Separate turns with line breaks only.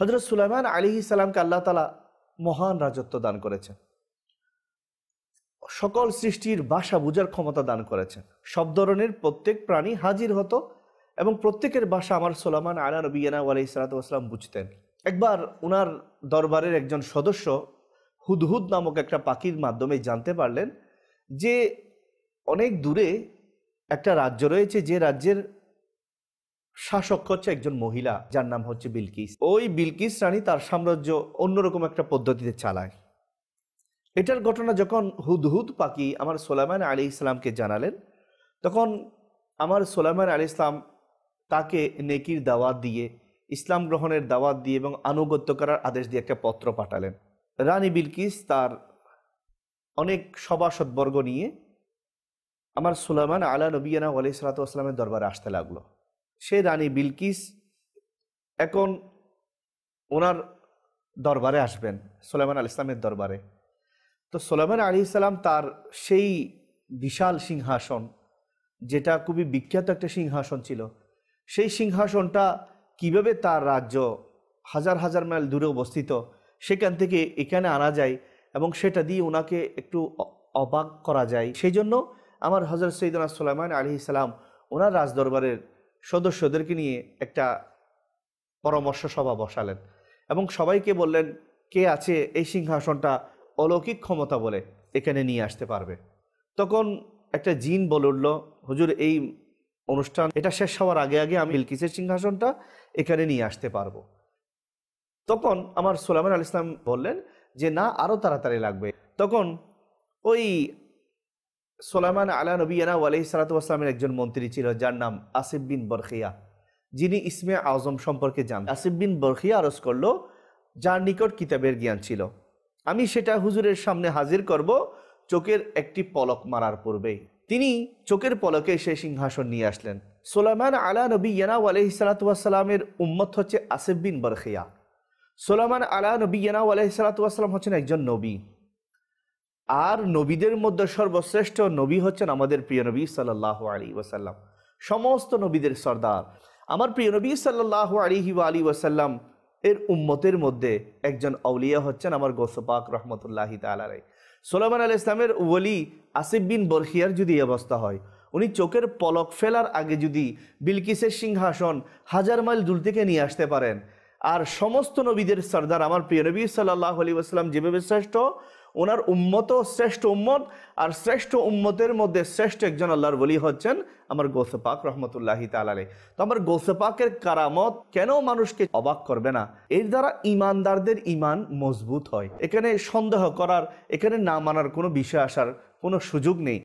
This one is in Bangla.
হজরত সুলাইমান আলী ইসালামকে আল্লাহ তালা মহান রাজত্ব দান করেছেন সকল সৃষ্টির বাসা বুঝার ক্ষমতা দান করেছেন সব ধরনের প্রত্যেক প্রাণী হাজির হতো এবং প্রত্যেকের বাসা আমার সোলামান আলা রবিয়ানা আলাই সালাতাম বুঝতেন একবার উনার দরবারের একজন সদস্য হুদহুদ নামক একটা পাখির মাধ্যমে জানতে পারলেন যে অনেক দূরে একটা রাজ্য রয়েছে যে রাজ্যের শাসক হচ্ছে একজন মহিলা যার নাম হচ্ছে বিলকিস ওই বিলকিস রানী তার সাম্রাজ্য অন্যরকম একটা পদ্ধতিতে চালায় এটার ঘটনা যখন হুদহুদ পাকি আমার সোলাইমান আলী ইসলামকে জানালেন তখন আমার সোলাইমান আলী ইসলাম তাকে নেকির দাওয়াত দিয়ে ইসলাম গ্রহণের দাওয়াত দিয়ে এবং আনুগত্য করার আদেশ দিয়ে একটা পত্র পাঠালেন রানী বিলকিস তার অনেক সভাসদবর্গ নিয়ে আমার সুলাইমান আলা নবীনা আলাইসালাতামের দরবারে আসতে লাগলো সে রানী বিলকিস এখন ওনার দরবারে আসবেন সোলেমান আল ইসলামের দরবারে তো সোলেমান আলী ইসলাম তার সেই বিশাল সিংহাসন যেটা খুবই বিখ্যাত একটা সিংহাসন ছিল সেই সিংহাসনটা কিভাবে তার রাজ্য হাজার হাজার মাইল দূরে অবস্থিত সেখান থেকে এখানে আনা যায় এবং সেটা দিয়ে ওনাকে একটু অবাক করা যায় সেই জন্য আমার হজরত সৈদনা সোলাইমান আলি ইসলাম ওনার রাজদরবারের সদস্যদেরকে নিয়ে একটা পরামর্শ সভা বসালেন এবং সবাইকে বললেন কে আছে এই সিংহাসনটা অলৌকিক ক্ষমতা বলে এখানে নিয়ে আসতে পারবে তখন একটা জিন বলে উঠল হুজুর এই অনুষ্ঠান এটা শেষ হওয়ার আগে আগে আমি ইলকিসের সিংহাসনটা এখানে নিয়ে আসতে পারবো তখন আমার সোলামান আল ইসলাম বললেন যে না আরও তাড়াতাড়ি লাগবে তখন ওই সোলাইমান আলা নবীনা আলহি সালাতামের একজন মন্ত্রী ছিল যার নাম আসিফ বিন বরখিয়া যিনি ইসমে আজম সম্পর্কে যান আসিফ বিন বরখিয়া আরজ করল যার নিকট কিতাবের জ্ঞান ছিল আমি সেটা হুজুরের সামনে হাজির করব চোখের একটি পলক মারার পূর্বে তিনি চোখের পলকে সে সিংহাসন নিয়ে আসলেন সোলাইমান আলা নবী ইয়ানা আলহি সালাতামের উম্মত হচ্ছে আসিফ বিন বরখিয়া সোলাইমান আলা নবী ইয়ানা আলহি হচ্ছেন একজন নবী আর নবীদের মধ্যে সর্বশ্রেষ্ঠ নবী হচ্ছেন আমাদের প্রিয় নবী সাল্লাহ আলী ওয়াসাল্লাম সমস্ত নবীদের সর্দার আমার প্রিয় নবী সাল্লাহ আলিহি আলী ওয়াসাল্লাম এর উম্মতের মধ্যে একজন অলিয়া হচ্ছেন আমার গোসপাক রহমতুল্লাহি তালারে সোলামান আল ইসলামের ওলি আসিফ বিন বরখিয়ার যদি অবস্থা হয় উনি চোখের পলক ফেলার আগে যদি বিলকিসের সিংহাসন হাজার মাইল দূর থেকে নিয়ে আসতে পারেন আর সমস্ত নবীদের সর্দার আমার প্রিয় নবী সাল্লাহ আলী ওয়াসাল্লাম যেভাবে শ্রেষ্ঠ ওনার উম্মত শ্রেষ্ঠ উম্মত আর শ্রেষ্ঠ উম্মতের মধ্যে শ্রেষ্ঠ একজন আল্লাহর বলি হচ্ছেন আমার গোসেপাক রহমতুল্লাহি তালে তো আমার গোসেপাকের কারামত কেন মানুষকে অবাক করবে না এর দ্বারা ইমানদারদের ইমান মজবুত হয় এখানে সন্দেহ করার এখানে না মানার কোনো বিষয় আসার কোনো সুযোগ নেই